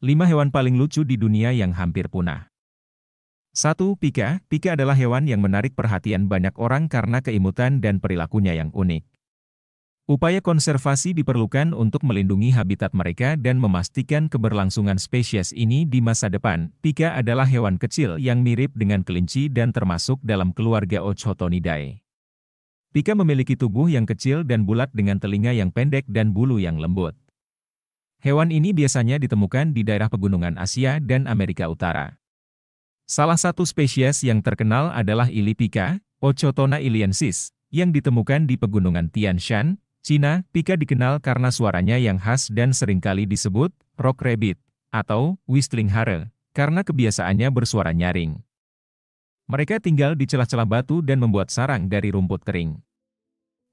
5 hewan paling lucu di dunia yang hampir punah. 1. Pika. Pika adalah hewan yang menarik perhatian banyak orang karena keimutan dan perilakunya yang unik. Upaya konservasi diperlukan untuk melindungi habitat mereka dan memastikan keberlangsungan spesies ini di masa depan. Pika adalah hewan kecil yang mirip dengan kelinci dan termasuk dalam keluarga Ochotonidae. Pika memiliki tubuh yang kecil dan bulat dengan telinga yang pendek dan bulu yang lembut. Hewan ini biasanya ditemukan di daerah pegunungan Asia dan Amerika Utara. Salah satu spesies yang terkenal adalah Ilipika, Ochotona iliensis, yang ditemukan di pegunungan Tian Shan, Cina. Pika dikenal karena suaranya yang khas dan seringkali disebut rock rabbit atau whistling hare, karena kebiasaannya bersuara nyaring. Mereka tinggal di celah-celah batu dan membuat sarang dari rumput kering.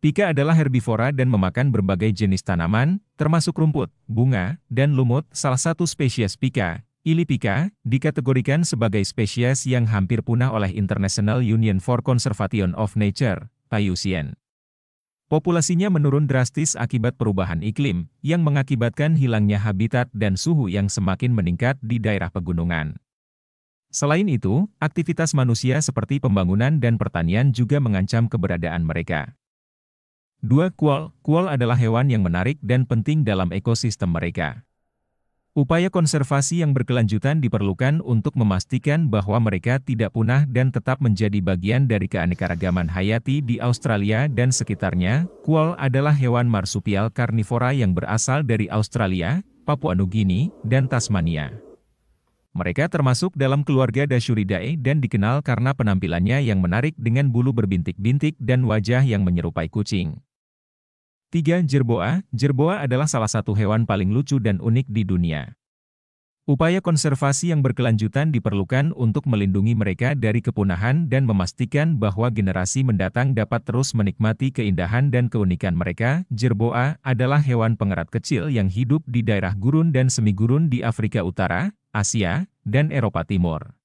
Pika adalah herbivora dan memakan berbagai jenis tanaman, termasuk rumput, bunga, dan lumut. Salah satu spesies Pika, Ilipika, dikategorikan sebagai spesies yang hampir punah oleh International Union for Conservation of Nature, IUCN. Populasinya menurun drastis akibat perubahan iklim, yang mengakibatkan hilangnya habitat dan suhu yang semakin meningkat di daerah pegunungan. Selain itu, aktivitas manusia seperti pembangunan dan pertanian juga mengancam keberadaan mereka. 2. Kual Kual adalah hewan yang menarik dan penting dalam ekosistem mereka. Upaya konservasi yang berkelanjutan diperlukan untuk memastikan bahwa mereka tidak punah dan tetap menjadi bagian dari keanekaragaman hayati di Australia dan sekitarnya. Kual adalah hewan marsupial karnivora yang berasal dari Australia, Papua Nugini, dan Tasmania. Mereka termasuk dalam keluarga dasyuridae dan dikenal karena penampilannya yang menarik dengan bulu berbintik-bintik dan wajah yang menyerupai kucing. 3. Jerboa Jerboa adalah salah satu hewan paling lucu dan unik di dunia. Upaya konservasi yang berkelanjutan diperlukan untuk melindungi mereka dari kepunahan dan memastikan bahwa generasi mendatang dapat terus menikmati keindahan dan keunikan mereka. Jerboa adalah hewan pengerat kecil yang hidup di daerah gurun dan semi gurun di Afrika Utara, Asia, dan Eropa Timur.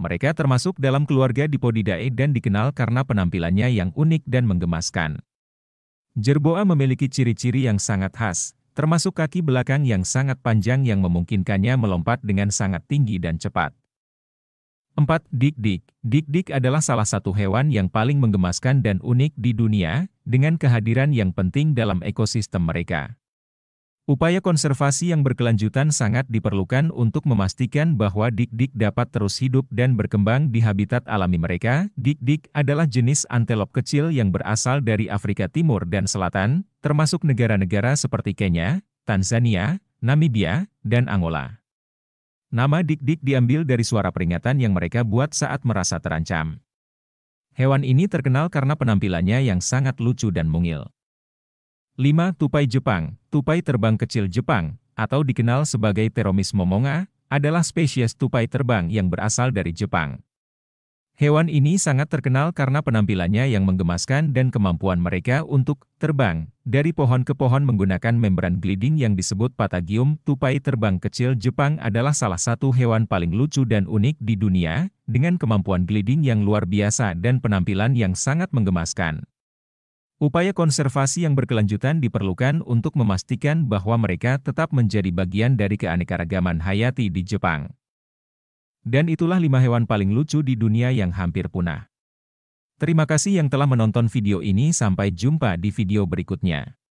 Mereka termasuk dalam keluarga Dipodidae dan dikenal karena penampilannya yang unik dan menggemaskan. Jerboa memiliki ciri-ciri yang sangat khas, termasuk kaki belakang yang sangat panjang yang memungkinkannya melompat dengan sangat tinggi dan cepat. 4. Dik-dik. Dik-dik adalah salah satu hewan yang paling menggemaskan dan unik di dunia, dengan kehadiran yang penting dalam ekosistem mereka. Upaya konservasi yang berkelanjutan sangat diperlukan untuk memastikan bahwa dik-dik dapat terus hidup dan berkembang di habitat alami mereka. Dik-dik adalah jenis antelop kecil yang berasal dari Afrika Timur dan Selatan, termasuk negara-negara seperti Kenya, Tanzania, Namibia, dan Angola. Nama dik-dik diambil dari suara peringatan yang mereka buat saat merasa terancam. Hewan ini terkenal karena penampilannya yang sangat lucu dan mungil. 5. Tupai Jepang Tupai terbang kecil Jepang, atau dikenal sebagai Teromis momonga, adalah spesies tupai terbang yang berasal dari Jepang. Hewan ini sangat terkenal karena penampilannya yang menggemaskan dan kemampuan mereka untuk terbang dari pohon ke pohon menggunakan membran gliding yang disebut patagium. Tupai terbang kecil Jepang adalah salah satu hewan paling lucu dan unik di dunia, dengan kemampuan gliding yang luar biasa dan penampilan yang sangat menggemaskan. Upaya konservasi yang berkelanjutan diperlukan untuk memastikan bahwa mereka tetap menjadi bagian dari keanekaragaman hayati di Jepang. Dan itulah lima hewan paling lucu di dunia yang hampir punah. Terima kasih yang telah menonton video ini sampai jumpa di video berikutnya.